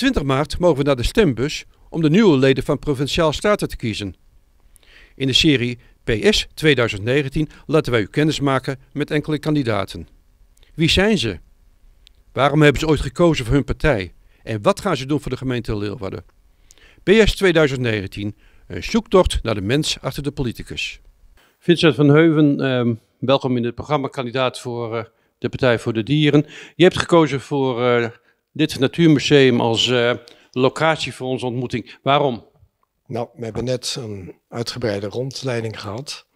20 maart mogen we naar de stembus om de nieuwe leden van Provinciaal Staten te kiezen. In de serie PS 2019 laten wij u kennis maken met enkele kandidaten. Wie zijn ze? Waarom hebben ze ooit gekozen voor hun partij? En wat gaan ze doen voor de gemeente Leeuwarden? PS 2019, een zoektocht naar de mens achter de politicus. Vincent van Heuven, ehm, welkom in het programma, kandidaat voor eh, de Partij voor de Dieren. Je hebt gekozen voor eh, dit natuurmuseum als eh, locatie voor onze ontmoeting. Waarom? Nou, we hebben net een uitgebreide rondleiding gehad.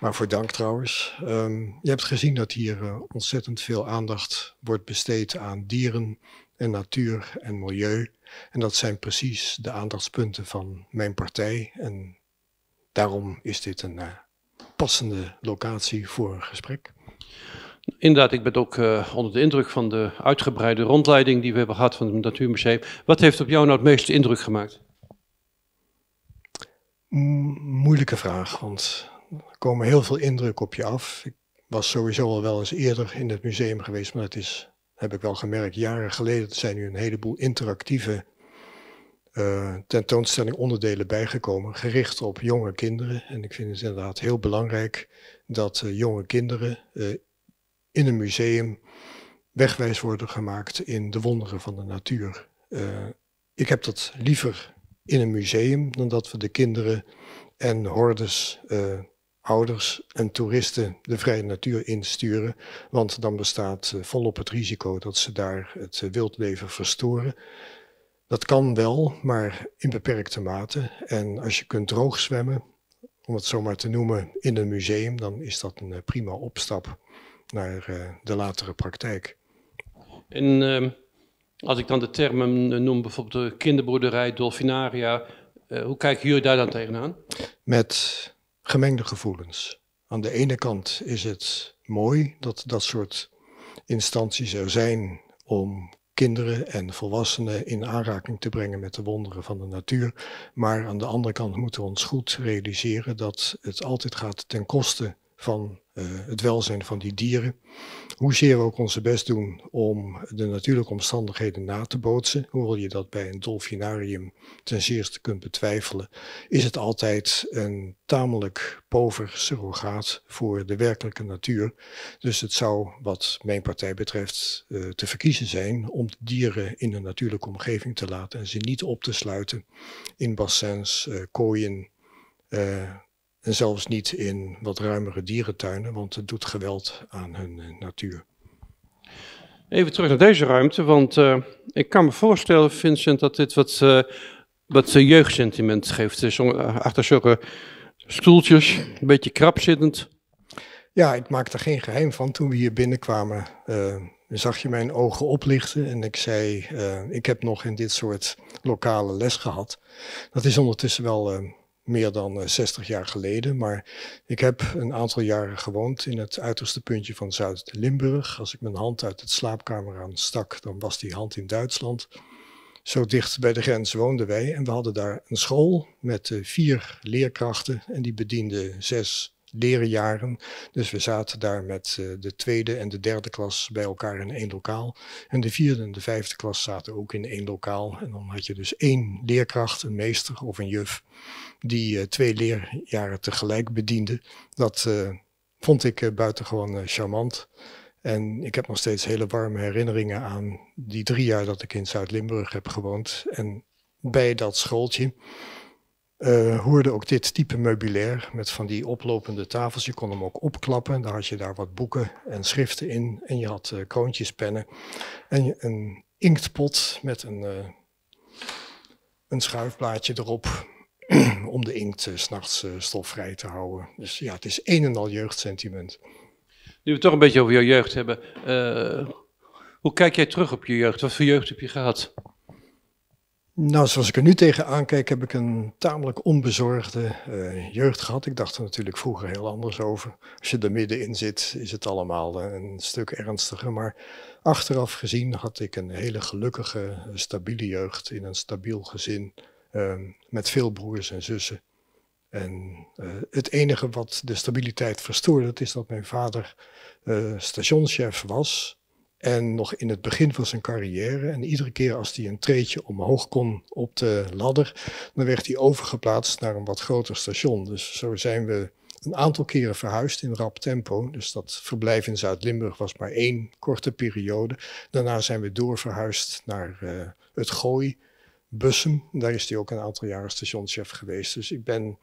Maar voor dank trouwens. Ehm, je hebt gezien dat hier eh, ontzettend veel aandacht wordt besteed aan dieren en natuur en milieu. En dat zijn precies de aandachtspunten van mijn partij. En daarom is dit een eh, passende locatie voor een gesprek. Inderdaad, ik ben ook eh, onder de indruk van de uitgebreide rondleiding die we hebben gehad van het Natuurmuseum. Wat heeft op jou nou het meeste indruk gemaakt? Moeilijke vraag, want er komen heel veel indrukken op je af. Ik was sowieso al wel eens eerder in het museum geweest, maar het is, heb ik wel gemerkt, jaren geleden er zijn nu een heleboel interactieve uh, tentoonstelling onderdelen bijgekomen, gericht op jonge kinderen. En ik vind het inderdaad heel belangrijk dat eh, jonge kinderen in een museum wegwijs worden gemaakt in de wonderen van de natuur. Eh, ik heb dat liever in een museum dan dat we de kinderen en hordes, eh, ouders en toeristen de vrije natuur insturen. Want dan bestaat eh, volop het risico dat ze daar het wildleven verstoren. Dat kan wel, maar in beperkte mate. En als je kunt droog zwemmen, om het zomaar te noemen, in een museum, dan is dat een prima opstap naar eh, de latere praktijk. En ehm, als ik dan de termen ehm, noem, bijvoorbeeld de kinderboerderij, dolfinaria, eh, hoe kijken jullie daar dan tegenaan? Met gemengde gevoelens. Aan de ene kant is het mooi dat dat soort instanties er zijn om kinderen en volwassenen in aanraking te brengen met de wonderen van de natuur. Maar aan de andere kant moeten we ons goed realiseren dat het altijd gaat ten koste van eh, het welzijn van die dieren. Hoezeer we ook onze best doen om de natuurlijke omstandigheden na te bootsen, hoewel je dat bij een dolfinarium ten zeerste kunt betwijfelen, is het altijd een tamelijk pover surrogaat voor de werkelijke natuur. Dus het zou, wat mijn partij betreft, eh, te verkiezen zijn om dieren in een natuurlijke omgeving te laten en ze niet op te sluiten in bassins, eh, kooien. En zelfs niet in wat ruimere dierentuinen, want het doet geweld aan hun eh, natuur. Even terug naar deze ruimte, want eh, ik kan me voorstellen, Vincent, dat dit wat, uh, wat jeugdsentiment geeft. Dus, achter zulke stoeltjes, een beetje krap zittend. Ja, ik maak er geen geheim van. Toen we hier binnenkwamen, zag je mijn ogen oplichten en ik zei, ik heb nog in dit soort lokale les gehad. Dat is ondertussen wel meer dan 60 eh, jaar geleden. Maar ik heb een aantal jaren gewoond in het uiterste puntje van Zuid-Limburg. Als ik mijn hand uit het slaapkamer aan stak, dan was die hand in Duitsland. Zo dicht bij de grens woonden wij en we hadden daar een school met eh, vier leerkrachten en die bedienden zes lerenjaren. Dus we zaten daar met eh, de tweede en de derde klas bij elkaar in één lokaal. En de vierde en de vijfde klas zaten ook in één lokaal. En dan had je dus één leerkracht, een meester of een juf die eh, twee leerjaren tegelijk bediende. Dat eh, vond ik eh, buitengewoon charmant. En ik heb nog steeds hele warme herinneringen aan die drie jaar dat ik in Zuid-Limburg heb gewoond. En bij dat schooltje uh, hoorde ook dit type meubilair met van die oplopende tafels. Je kon hem ook opklappen. Daar had je daar wat boeken en schriften in. En je had uh, kroontjespennen. En een inktpot met een, een schuifblaadje erop. om de inkt eh, s s'nachts eh, stofvrij te houden. Dus ja, het is een en al jeugdsentiment. Nu we het toch een beetje over jouw jeugd hebben. Eh, hoe kijk jij terug op je jeugd? Wat voor jeugd heb je gehad? Nou, zoals ik er nu tegenaan kijk, heb ik een tamelijk onbezorgde jeugd gehad. Ik dacht er natuurlijk vroeger heel anders over. Als je er middenin zit, is het allemaal een stuk ernstiger. Maar achteraf gezien had ik een hele gelukkige, stabiele jeugd in een stabiel gezin. Ehm, met veel broers en zussen. En eh, het enige wat de stabiliteit verstoorde, is dat mijn vader eh, stationchef stationschef was. En nog in het begin van zijn carrière. En iedere keer als hij een treedje omhoog kon op de ladder, dan werd hij overgeplaatst naar een wat groter station. Dus zo zijn we een aantal keren verhuisd in rap tempo. Dus dat verblijf in Zuid-Limburg was maar één korte periode. Daarna zijn we doorverhuisd naar eh, het Gooi Bussum. Daar is hij ook een aantal jaren stationschef geweest. Dus ik ben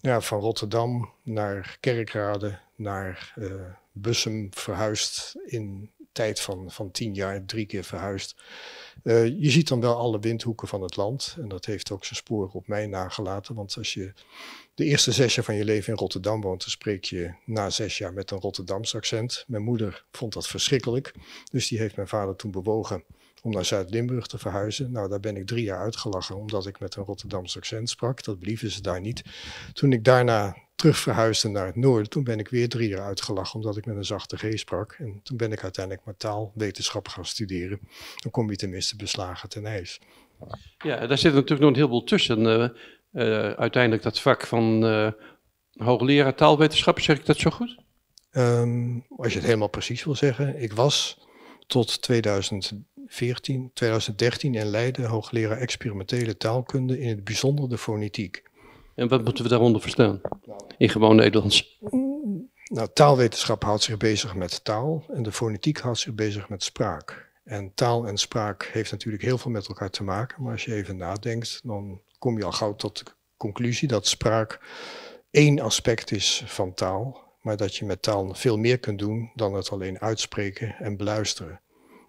ja, van Rotterdam naar Kerkrade, naar uh, Bussum verhuisd in tijd van, van tien jaar, drie keer verhuisd. Eh, je ziet dan wel alle windhoeken van het land. En dat heeft ook zijn sporen op mij nagelaten. Want als je de eerste zes jaar van je leven in Rotterdam woont, dan spreek je na zes jaar met een Rotterdams accent. Mijn moeder vond dat verschrikkelijk. Dus die heeft mijn vader toen bewogen om naar Zuid-Limburg te verhuizen. Nou, daar ben ik drie jaar uitgelachen omdat ik met een Rotterdamse accent sprak. Dat blieven ze daar niet. Toen ik daarna terug verhuisde naar het noorden, toen ben ik weer drie jaar uitgelachen omdat ik met een zachte G sprak. En toen ben ik uiteindelijk maar taalwetenschap gaan studeren. Dan kom je tenminste beslagen ten ijs. Ja, daar zit natuurlijk nog een heleboel tussen. Eh, eh, uiteindelijk dat vak van uh, hoogleraar taalwetenschap, zeg ik dat zo goed? Ehm, als je het helemaal precies wil zeggen. Ik was tot 2000 2014, 2013 in Leiden hoogleraar experimentele taalkunde in het bijzonder de fonetiek. En wat moeten we daaronder verstaan? In gewoon Nederlands. Nou, taalwetenschap houdt zich bezig met taal en de fonetiek houdt zich bezig met spraak. En taal en spraak heeft natuurlijk heel veel met elkaar te maken, maar als je even nadenkt, dan kom je al gauw tot de conclusie dat spraak één aspect is van taal, maar dat je met taal veel meer kunt doen dan het alleen uitspreken en beluisteren.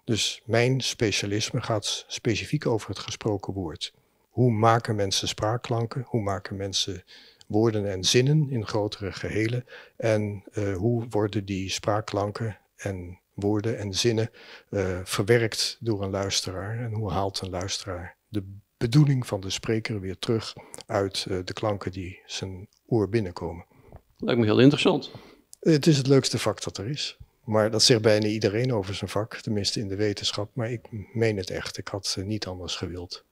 Dus mijn specialisme gaat specifiek over het gesproken woord. Hoe maken mensen spraakklanken? Hoe maken mensen woorden en zinnen in grotere gehelen? En eh, hoe worden die spraakklanken en woorden en zinnen eh, verwerkt door een luisteraar? En hoe haalt een luisteraar de bedoeling van de spreker weer terug uit eh, de klanken die zijn oor binnenkomen? Lijkt me heel interessant. Het is het leukste vak dat er is. Maar dat zegt bijna iedereen over zijn vak, tenminste in de wetenschap. Maar ik meen het echt, ik had eh, niet anders gewild.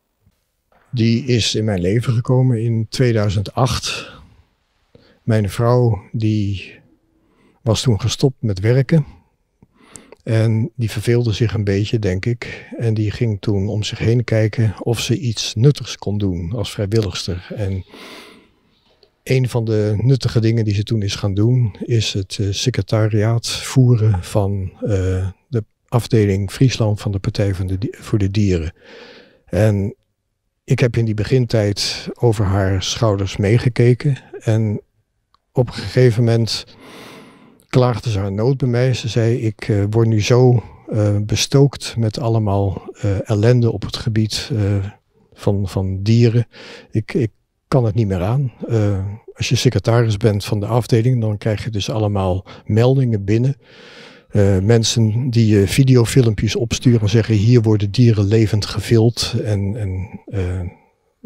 Die is in mijn leven gekomen in 2008. Mijn vrouw die was toen gestopt met werken. En die verveelde zich een beetje, denk ik. En die ging toen om zich heen kijken of ze iets nuttigs kon doen als vrijwilligster. En een van de nuttige dingen die ze toen is gaan doen, is het eh, secretariaat voeren van eh, de afdeling Friesland van de Partij van de, voor de Dieren. En ik heb in die begintijd over haar schouders meegekeken. En op een gegeven moment klaagde ze haar nood bij mij. Ze zei: Ik eh, word nu zo bestookt met allemaal ellende op het gebied van, van dieren. Ik, ik kan het niet meer aan. Eh, als je secretaris bent van de afdeling, dan krijg je dus allemaal meldingen binnen. Eh, mensen die uh, videofilmpjes opsturen en zeggen: hier worden dieren levend gevild. En, en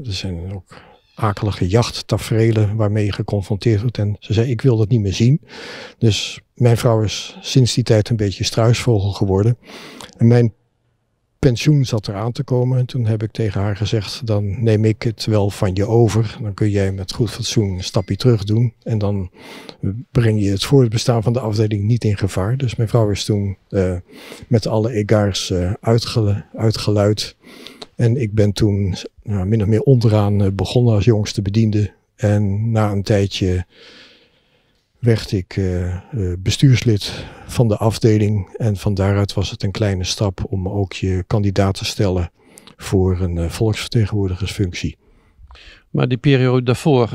er zijn ook akelige jachttaferelen waarmee je geconfronteerd wordt. En ze zei: Ik wil dat niet meer zien. Dus mijn vrouw is sinds die tijd een beetje struisvogel geworden. En mijn pensioen zat eraan te komen. En toen heb ik tegen haar gezegd, dan neem ik het wel van je over. Dan kun jij met goed fatsoen een stapje terug doen. En dan breng je het voortbestaan van de afdeling niet in gevaar. Dus mijn vrouw is toen eh, met alle egaars eh, uitgeluid. En ik ben toen nou, min of meer onderaan eh, begonnen als jongste bediende. En na een tijdje werd ik eh, eh, bestuurslid van de afdeling. En van daaruit was het een kleine stap om ook je kandidaat te stellen voor een eh, volksvertegenwoordigersfunctie. Maar die periode daarvoor,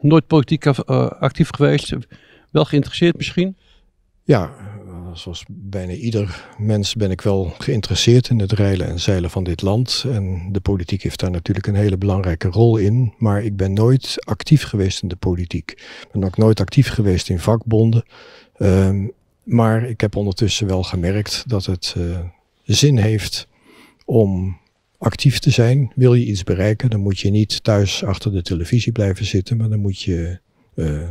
nooit politiek actief geweest, wel geïnteresseerd misschien? Ja, nou, zoals bijna ieder mens ben ik wel geïnteresseerd in het reilen en zeilen van dit land. En de politiek heeft daar natuurlijk een hele belangrijke rol in. Maar ik ben nooit actief geweest in de politiek. Ik ben ook nooit actief geweest in vakbonden. Ehm, maar ik heb ondertussen wel gemerkt dat het eh, zin heeft om actief te zijn. Wil je iets bereiken, dan moet je niet thuis achter de televisie blijven zitten, maar dan moet je eh,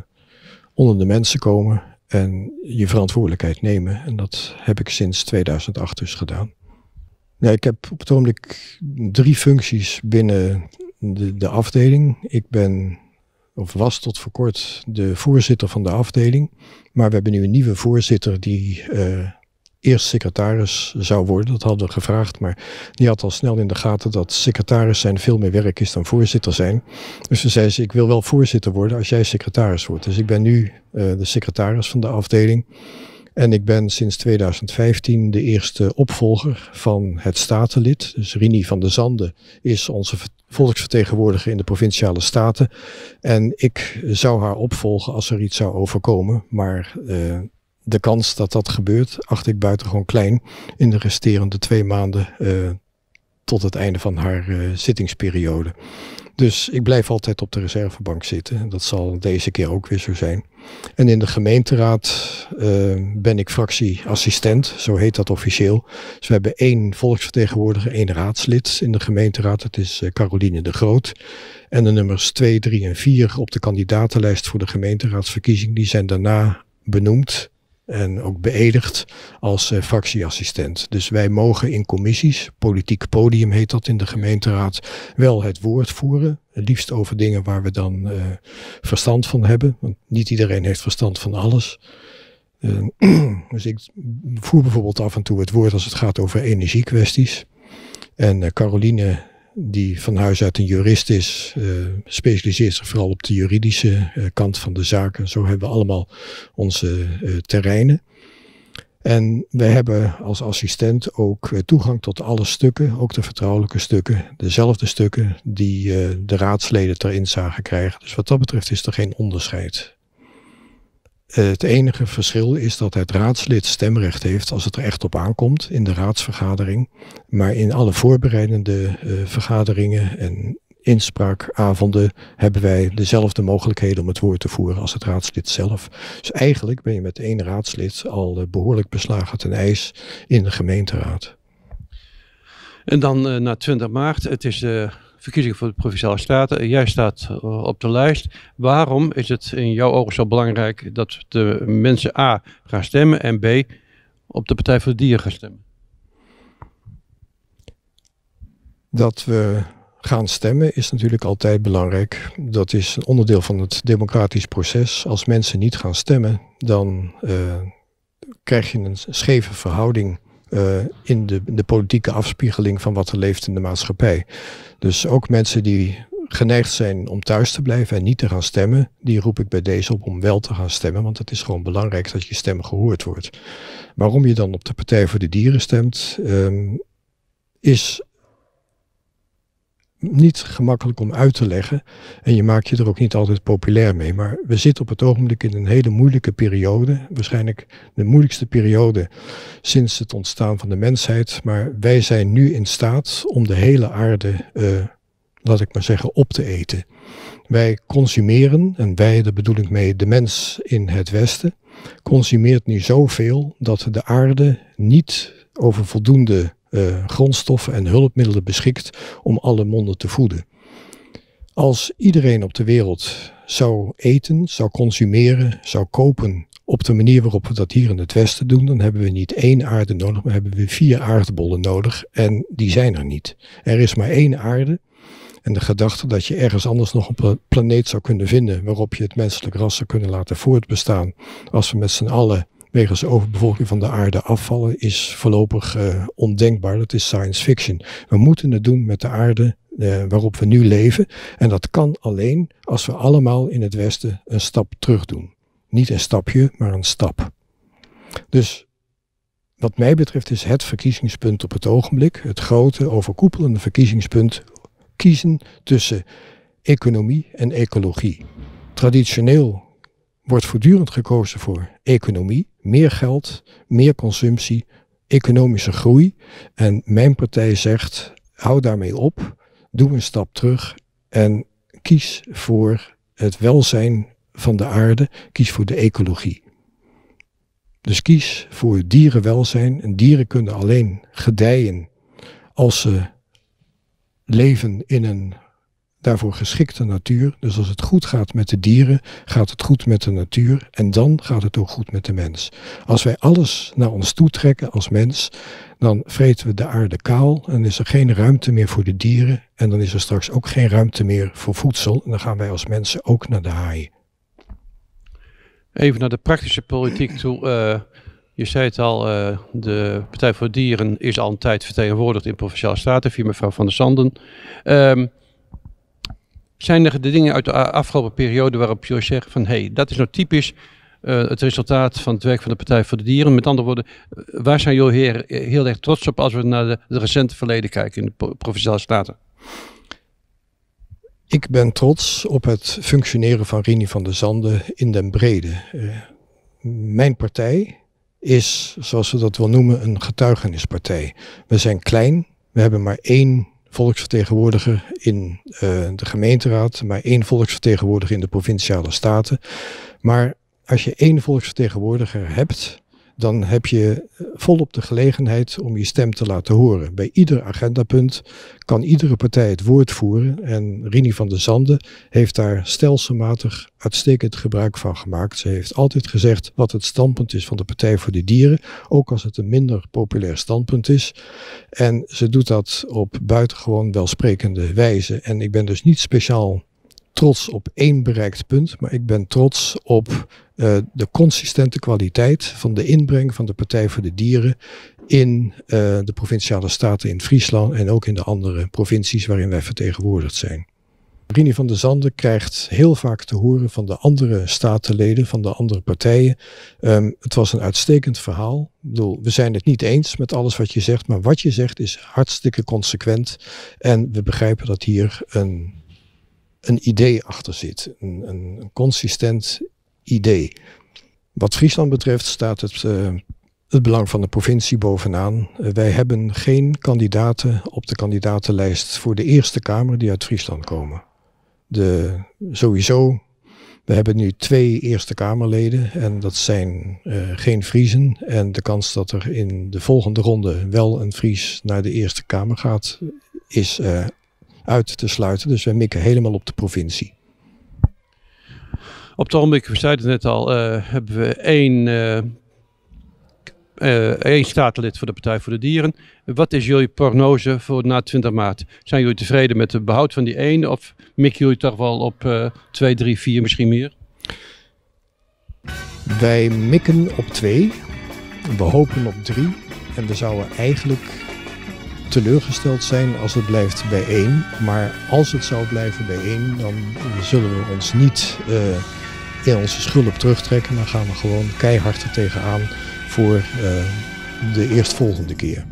onder de mensen komen en je verantwoordelijkheid nemen. En dat heb ik sinds 2008 dus gedaan. Nou, ik heb op het ogenblik drie functies binnen de, de afdeling. Ik ben, of was tot voor kort, de voorzitter van de afdeling. Maar we hebben nu een nieuwe voorzitter die uh, eerst secretaris zou worden. Dat hadden we gevraagd, maar die had al snel in de gaten dat secretaris zijn veel meer werk is dan voorzitter zijn. Dus toen zei ze, ik wil wel voorzitter worden als jij secretaris wordt. Dus ik ben nu eh, de secretaris van de afdeling. En ik ben sinds 2015 de eerste opvolger van het statenlid. Dus Rini van der Zande is onze volksvertegenwoordiger in de provinciale staten. En ik zou haar opvolgen als er iets zou overkomen. Maar eh, de kans dat dat gebeurt acht ik buitengewoon klein in de resterende twee maanden eh, tot het einde van haar eh, zittingsperiode. Dus ik blijf altijd op de reservebank zitten. Dat zal deze keer ook weer zo zijn. En in de gemeenteraad eh, ben ik fractieassistent, zo heet dat officieel. Dus we hebben één volksvertegenwoordiger, één raadslid in de gemeenteraad. Dat is uh, Caroline de Groot. En de nummers 2, 3 en 4 op de kandidatenlijst voor de gemeenteraadsverkiezing, die zijn daarna benoemd en ook beëdigd als eh, fractieassistent. Dus wij mogen in commissies, politiek podium heet dat in de gemeenteraad, wel het woord voeren. Het liefst over dingen waar we dan eh, verstand van hebben. Want niet iedereen heeft verstand van alles. Eh, dus ik voer bijvoorbeeld af en toe het woord als het gaat over energiekwesties. En Caroline die van huis uit een jurist is, eh, specialiseert zich vooral op de juridische eh, kant van de zaken. Zo hebben we allemaal onze eh, terreinen. En wij hebben als assistent ook toegang tot alle stukken, ook de vertrouwelijke stukken, dezelfde stukken die de raadsleden ter inzage krijgen. Dus wat dat betreft is er geen onderscheid het enige verschil is dat het raadslid stemrecht heeft als het er echt op aankomt in de raadsvergadering. Maar in alle voorbereidende eh, vergaderingen en inspraakavonden hebben wij dezelfde mogelijkheden om het woord te voeren als het raadslid zelf. Dus eigenlijk ben je met één raadslid al eh, behoorlijk beslagen ten ijs in de gemeenteraad. En dan eh, na 20 maart, het is de verkiezingen voor de Provinciale Staten. Jij staat eh, op de lijst. Waarom is het in jouw ogen zo belangrijk dat de mensen A gaan stemmen en B op de Partij voor de Dieren gaan stemmen? Dat we gaan stemmen is natuurlijk altijd belangrijk. Dat is een onderdeel van het democratisch proces. Als mensen niet gaan stemmen, dan eh, krijg je een scheve verhouding eh, in de, de politieke afspiegeling van wat er leeft in de maatschappij. Dus ook mensen die geneigd zijn om thuis te blijven en niet te gaan stemmen, die roep ik bij deze op om wel te gaan stemmen, want het is gewoon belangrijk dat je stem gehoord wordt. Waarom je dan op de Partij voor de Dieren stemt, ehm, is niet gemakkelijk om uit te leggen. En je maakt je er ook niet altijd populair mee. Maar we zitten op het ogenblik in een hele moeilijke periode. Waarschijnlijk de moeilijkste periode sinds het ontstaan van de mensheid. Maar wij zijn nu in staat om de hele aarde, eh, laat ik maar zeggen, op te eten. Wij consumeren, en wij, daar bedoel ik mee de mens in het Westen, consumeert nu zoveel dat de aarde niet over voldoende eh, grondstoffen en hulpmiddelen beschikt om alle monden te voeden. Als iedereen op de wereld zou eten, zou consumeren, zou kopen op de manier waarop we dat hier in het Westen doen, dan hebben we niet één aarde nodig, maar hebben we vier aardbollen nodig en die zijn er niet. Er is maar één aarde en de gedachte dat je ergens anders nog een planeet zou kunnen vinden waarop je het menselijk ras zou kunnen laten voortbestaan als we met z'n allen wegens overbevolking van de aarde afvallen is voorlopig eh, ondenkbaar. Dat is science fiction. We moeten het doen met de aarde eh, waarop we nu leven. En dat kan alleen als we allemaal in het Westen een stap terug doen. Niet een stapje, maar een stap. Dus wat mij betreft is het verkiezingspunt op het ogenblik, het grote overkoepelende verkiezingspunt, kiezen tussen economie en ecologie. Traditioneel wordt voortdurend gekozen voor economie, meer geld, meer consumptie, economische groei. En mijn partij zegt: hou daarmee op, doe een stap terug en kies voor het welzijn van de aarde, kies voor de ecologie. Dus kies voor dierenwelzijn. En dieren kunnen alleen gedijen als ze leven in een daarvoor geschikte natuur. Dus als het goed gaat met de dieren, gaat het goed met de natuur en dan gaat het ook goed met de mens. Als wij alles naar ons toe trekken als mens, dan vreten we de aarde kaal en is er geen ruimte meer voor de dieren en dan is er straks ook geen ruimte meer voor voedsel en dan gaan wij als mensen ook naar de haai. Even naar de praktische politiek toe. Eh, je zei het al, eh, de Partij voor Dieren is al een tijd vertegenwoordigd in Provinciale Staten via mevrouw Van der Sanden. Um, zijn er de dingen uit de afgelopen periode waarop je zegt van hé, hey, dat is nou typisch eh, het resultaat van het werk van de Partij voor de Dieren? Met andere woorden, eh, waar zijn jullie heer eh, heel erg trots op als we naar de, recente verleden kijken in de Provinciale Staten? Ik ben trots op het functioneren van Rini van der Zanden in den Brede. mijn partij is, zoals we dat wel noemen, een getuigenispartij. We zijn klein, we hebben maar één volksvertegenwoordiger in eh, de gemeenteraad, maar één volksvertegenwoordiger in de provinciale staten. Maar als je één volksvertegenwoordiger hebt, dan heb je eh, volop de gelegenheid om je stem te laten horen. Bij ieder agendapunt kan iedere partij het woord voeren. En Rini van der Zanden heeft daar stelselmatig uitstekend gebruik van gemaakt. Ze heeft altijd gezegd wat het standpunt is van de Partij voor de Dieren, ook als het een minder populair standpunt is. En ze doet dat op buitengewoon welsprekende wijze. En ik ben dus niet speciaal trots op één bereikt punt, maar ik ben trots op eh, de consistente kwaliteit van de inbreng van de Partij voor de Dieren in eh, de provinciale staten in Friesland en ook in de andere provincies waarin wij vertegenwoordigd zijn. Rini van der Zanden krijgt heel vaak te horen van de andere statenleden, van de andere partijen. Ehm, het was een uitstekend verhaal. Ik bedoel, we zijn het niet eens met alles wat je zegt, maar wat je zegt is hartstikke consequent. En we begrijpen dat hier een, een idee achter zit. Een, een, een consistent idee. Wat Friesland betreft staat het, eh, het belang van de provincie bovenaan. Eh, wij hebben geen kandidaten op de kandidatenlijst voor de Eerste Kamer die uit Friesland komen. De, sowieso, we hebben nu twee Eerste Kamerleden en dat zijn eh, geen Friesen. En de kans dat er in de volgende ronde wel een Fries naar de Eerste Kamer gaat, is uit te sluiten. Dus we mikken helemaal op de provincie. Op het ogenblik, we zeiden het net al, eh, hebben we één eh, eh, één statenlid voor de Partij voor de Dieren. Wat is jullie prognose voor na 20 maart? Zijn jullie tevreden met het behoud van die één? Of mikken jullie toch wel op uh, 2, 3, 4, misschien meer? Wij mikken op twee. We hopen op drie. En we zouden eigenlijk teleurgesteld zijn als het blijft bij één. Maar als het zou blijven bij 1, dan zullen we ons niet... In onze schulp terugtrekken. Dan gaan we gewoon keihard er tegenaan voor eh, de eerstvolgende keer.